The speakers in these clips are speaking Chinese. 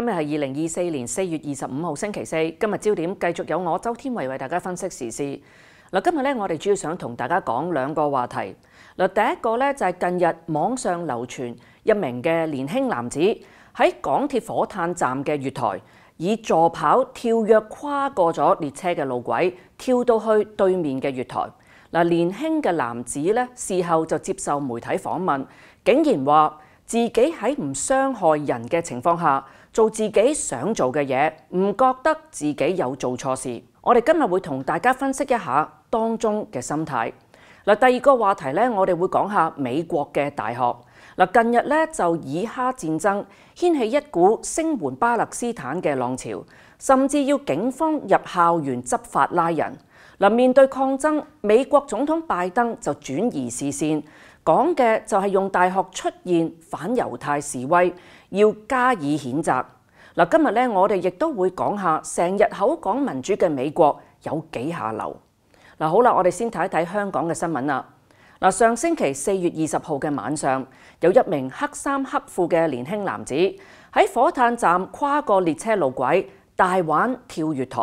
今日系二零二四年四月二十五号星期四。今日焦点继续有我周天慧为大家分析时事。嗱，今日咧，我哋主要想同大家讲两个话题。嗱，第一个咧就系近日网上流传一名嘅年轻男子喺港铁火炭站嘅月台以助跑跳跃跨过咗列车嘅路轨，跳到去对面嘅月台。嗱，年轻嘅男子咧事后就接受媒体访问，竟然话。自己喺唔傷害人嘅情況下做自己想做嘅嘢，唔覺得自己有做錯事。我哋今日會同大家分析一下當中嘅心態。嗱，第二個話題咧，我哋會講下美國嘅大學。嗱，近日咧就以哈戰爭掀起一股聲援巴勒斯坦嘅浪潮，甚至要警方入校園執法拉人。嗱，面對抗爭，美國總統拜登就轉移視線。講嘅就係用大學出現反猶太示威，要加以譴責。嗱，今日咧，我哋亦都會講下成日口講民主嘅美國有幾下流。嗱，好啦，我哋先睇一睇香港嘅新聞啦。嗱，上星期四月二十號嘅晚上，有一名黑衫黑褲嘅年輕男子喺火炭站跨過列車路軌，大玩跳越台。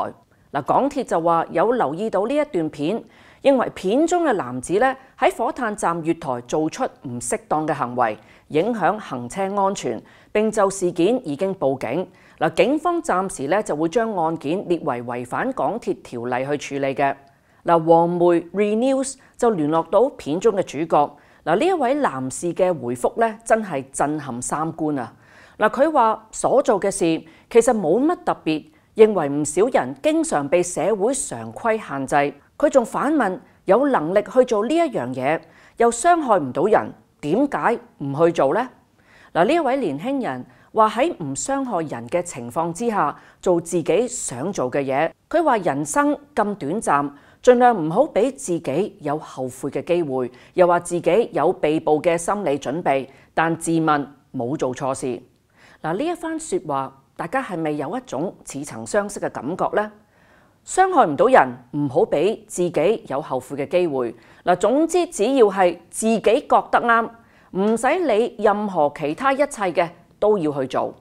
嗱，港鐵就話有留意到呢一段片。认为片中嘅男子咧喺火炭站月台做出唔适当嘅行为，影响行车安全，并就事件已经报警。嗱，警方暂时咧就会将案件列为违反港铁条例去处理嘅。嗱，黄梅 renews 就联络到片中嘅主角。嗱，呢一位男士嘅回复咧真系震撼三观啊！嗱，佢话所做嘅事其实冇乜特别，认为唔少人经常被社会常规限制。佢仲反問：有能力去做呢一樣嘢，又傷害唔到人，點解唔去做呢？嗱，呢一位年輕人話喺唔傷害人嘅情況之下，做自己想做嘅嘢。佢話人生咁短暫，盡量唔好俾自己有後悔嘅機會。又話自己有被捕嘅心理準備，但自問冇做錯事。嗱，呢一番説話，大家係咪有一種似曾相識嘅感覺呢？傷害唔到人，唔好俾自己有後悔嘅機會。嗱，總之只要係自己覺得啱，唔使理任何其他一切嘅，都要去做。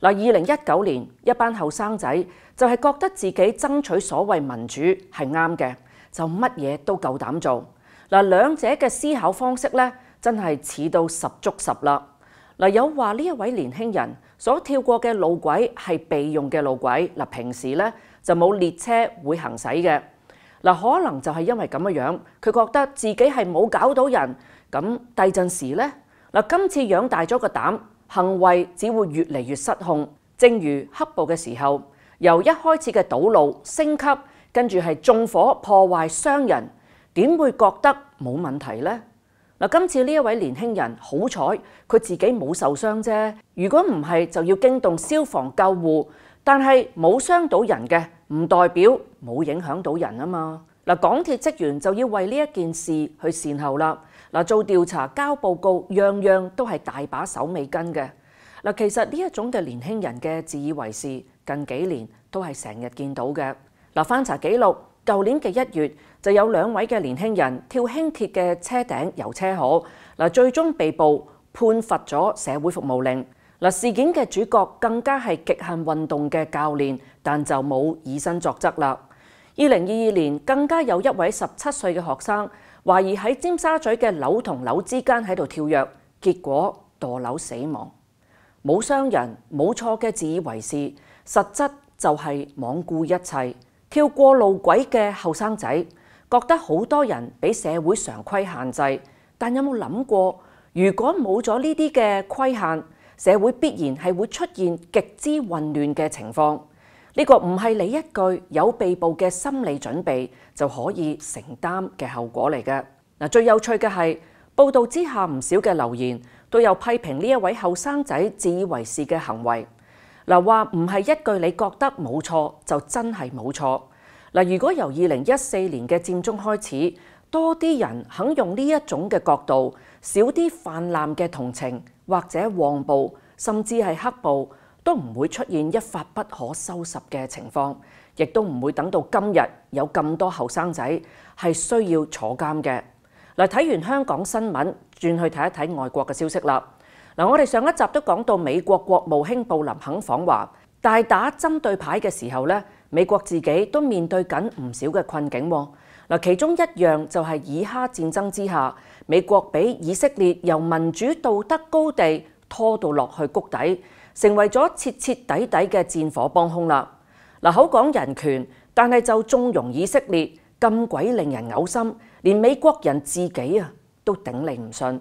嗱，二零一九年一班後生仔就係覺得自己爭取所謂民主係啱嘅，就乜嘢都夠膽做。嗱，兩者嘅思考方式咧，真係似到十足十啦。嗱，有話呢一位年輕人。所跳過嘅路軌係備用嘅路軌，嗱平時咧就冇列車會行駛嘅，嗱可能就係因為咁樣樣，佢覺得自己係冇搞到人，咁第震時咧，嗱今次養大咗個膽，行為只會越嚟越失控，正如黑暴嘅時候，由一開始嘅堵路升級，跟住係縱火破壞傷人，點會覺得冇問題呢？嗱，今次呢一位年輕人好彩，佢自己冇受傷啫。如果唔係，就要驚動消防救護。但係冇傷到人嘅，唔代表冇影響到人啊嘛。嗱，港鐵職員就要為呢一件事去善後啦。嗱，做調查、交報告，樣樣都係大把手尾跟嘅。嗱，其實呢一種嘅年輕人嘅自以為是，近幾年都係成日見到嘅。嗱，翻查記錄。舊年嘅一月，就有兩位嘅年輕人跳輕鐵嘅車頂遊車河，嗱最終被捕判罰咗社會服務令。嗱事件嘅主角更加係極限運動嘅教練，但就冇以身作則啦。二零二二年更加有一位十七歲嘅學生，懷疑喺尖沙咀嘅樓同樓之間喺度跳躍，結果墮樓死亡，冇傷人冇錯嘅自以為是，實質就係罔顧一切。跳过路轨嘅后生仔觉得好多人俾社会常规限制，但有冇谂过？如果冇咗呢啲嘅规限，社会必然系会出现极之混乱嘅情况。呢个唔系你一句有被捕嘅心理准备就可以承担嘅后果嚟嘅。嗱，最有趣嘅系报道之下唔少嘅留言都有批评呢一位后生仔自以为是嘅行为。嗱，话唔系一句你觉得冇错就真系冇错。嗱，如果由二零一四年嘅佔中開始，多啲人肯用呢一種嘅角度，少啲泛滥嘅同情或者旺暴，甚至係黑暴，都唔會出現一發不可收拾嘅情況，亦都唔會等到今日有咁多後生仔係需要坐監嘅。嗱，睇完香港新聞，轉去睇一睇外國嘅消息啦。嗱，我哋上一集都講到美國國務卿布林肯訪華，大打針對牌嘅時候呢。美國自己都面對緊唔少嘅困境，嗱其中一樣就係以哈戰爭之下，美國俾以色列由民主道德高地拖到落去谷底，成為咗徹徹底底嘅戰火幫兇啦。嗱，口講人權，但係就縱容以色列，咁鬼令人嘔心，連美國人自己啊都頂你唔順。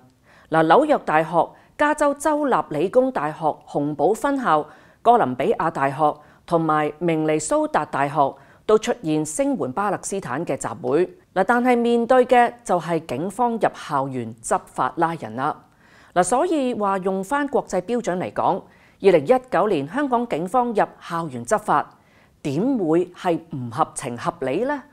嗱，紐約大學、加州州立理工大學紅堡分校、哥倫比亞大學。同埋明尼蘇達大學都出現聲援巴勒斯坦嘅集會，嗱但系面對嘅就係警方入校園執法拉人啦，嗱所以話用翻國際標準嚟講，二零一九年香港警方入校園執法點會係唔合情合理呢？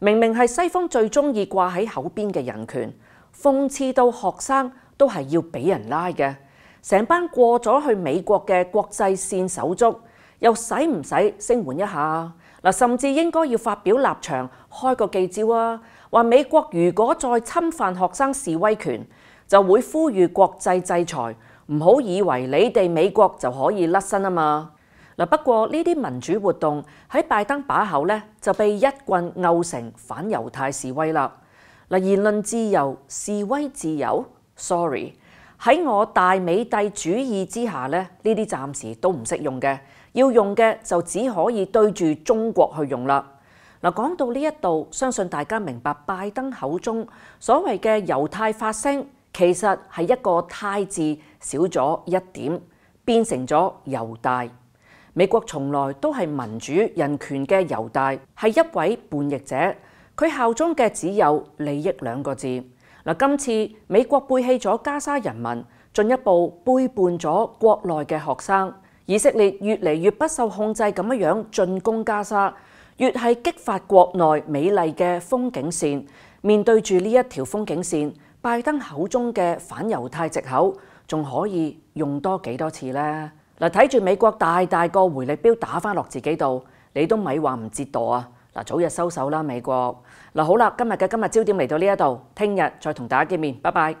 明明係西方最中意掛喺口邊嘅人權，諷刺到學生都係要俾人拉嘅，成班過咗去美國嘅國際線手足。又使唔使聲援一下嗱？甚至應該要發表立場，開個記招啊！話美國如果再侵犯學生示威權，就會呼籲國際制裁。唔好以為你哋美國就可以甩身啊嘛嗱。不過呢啲民主活動喺拜登把口咧，就被一棍拗成反猶太示威啦嗱。言論自由、示威自由，sorry 喺我大美帝主義之下咧，呢啲暫時都唔適用嘅。要用嘅就只可以對住中國去用啦。嗱，講到呢一度，相信大家明白拜登口中所謂嘅猶太發聲，其實係一個太字少咗一點，變成咗猶大。美國從來都係民主人權嘅猶大，係一位叛逆者。佢效忠嘅只有利益兩個字。嗱，今次美國背棄咗加沙人民，進一步背叛咗國內嘅學生。以色列越嚟越不受控制咁样样进攻加沙，越系激发国内美丽嘅风景线。面对住呢一条风景线，拜登口中嘅反犹太籍口仲可以用多几多次呢？嗱，睇住美国大大个回力镖打翻落自己度，你都咪话唔折堕啊！嗱，早日收手啦，美国！嗱，好啦，今日嘅今日焦点嚟到呢一度，听日再同大家见面，拜拜。